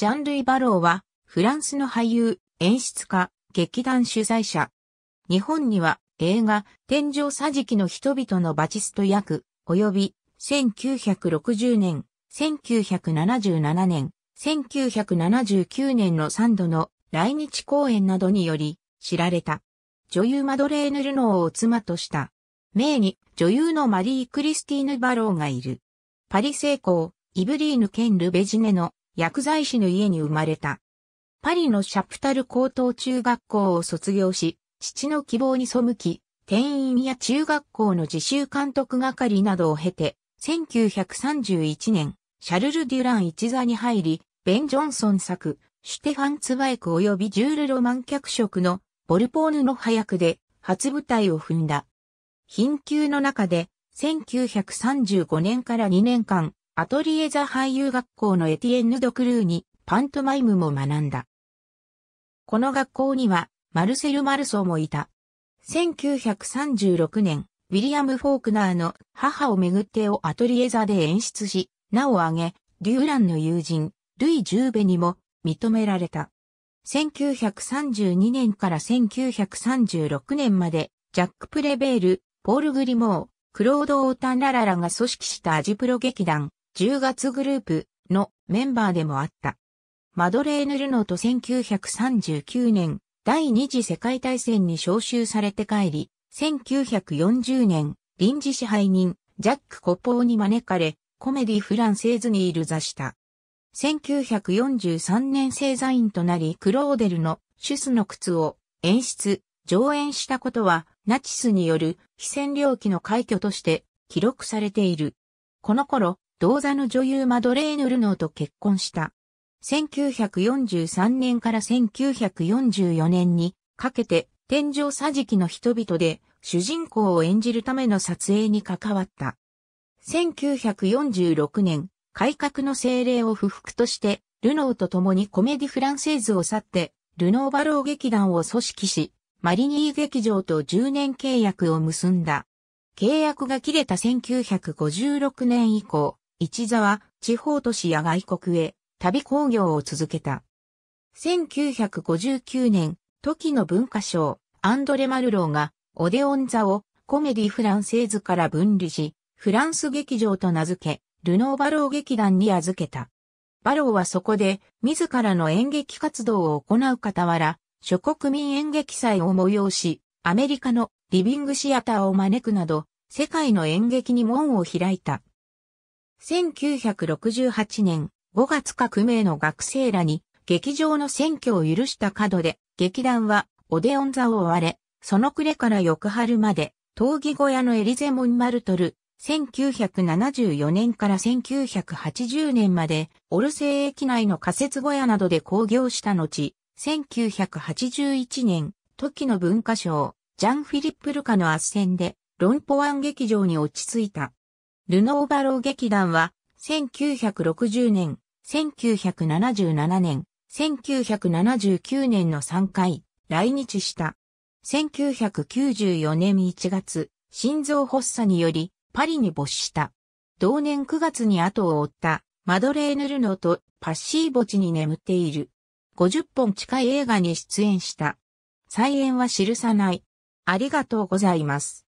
ジャンルイ・バローは、フランスの俳優、演出家、劇団主催者。日本には、映画、天井桟敷の人々のバチスト役、及び、1960年、1977年、1979年の3度の来日公演などにより、知られた。女優マドレーヌ・ルノーを妻とした。名に女優のマリー・クリスティーヌ・バローがいる。パリ成功、イブリーヌ・ケン・ルベジネの薬剤師の家に生まれた。パリのシャプタル高等中学校を卒業し、父の希望に背き、店員や中学校の自習監督係などを経て、1931年、シャルル・デュラン一座に入り、ベン・ジョンソン作、シュテファン・ツバイク及びジュール・ロマン脚色のボルポーヌの早役で初舞台を踏んだ。貧窮の中で1935年から2年間アトリエザ俳優学校のエティエンヌ・ド・クルーにパントマイムも学んだ。この学校にはマルセル・マルソーもいた。1936年、ウィリアム・フォークナーの母をめぐってをアトリエザで演出し、名を挙げ、デューランの友人、ルイ・ジューベにも認められた。1932年から1936年まで、ジャック・プレベール、ポール・グリモー、クロード・オータン・ラララが組織したアジプロ劇団、10月グループのメンバーでもあった。マドレーヌ・ルノと1939年、第二次世界大戦に招集されて帰り、1940年、臨時支配人、ジャック・コポーに招かれ、コメディ・フランセーズにいる座した。1943年正座員となり、クローデルのシュスの靴を演出、上演したことは、ナチスによる非占領期の快挙として記録されている。この頃、銅座の女優マドレーヌ・ルノーと結婚した。1943年から1944年にかけて天井桟敷の人々で主人公を演じるための撮影に関わった。1946年、改革の精霊を不服として、ルノーと共にコメディフランセーズを去って、ルノーバロー劇団を組織し、マリニー劇場と10年契約を結んだ。契約が切れた1956年以降、一座は地方都市や外国へ、旅工業を続けた。1959年、時の文化賞、アンドレ・マルローが、オデオン座をコメディフランセーズから分離し、フランス劇場と名付け、ルノーバロー劇団に預けた。バローはそこで、自らの演劇活動を行う傍ら、諸国民演劇祭を催し、アメリカのリビングシアターを招くなど、世界の演劇に門を開いた。1968年5月革命の学生らに劇場の選挙を許した角で劇団はオデオン座を追われ、その暮れから翌春まで闘技小屋のエリゼモンマルトル、1974年から1980年までオルセー駅内の仮設小屋などで興行した後、1981年、時の文化賞、ジャン・フィリップ・ルカの圧戦で、ロンポワン劇場に落ち着いた。ルノーバロー劇団は、1960年、1977年、1979年の3回、来日した。1994年1月、心臓発作により、パリに没した。同年9月に後を追った、マドレーヌ・ルノとパッシー墓地に眠っている。50本近い映画に出演した。再演は記さない。ありがとうございます。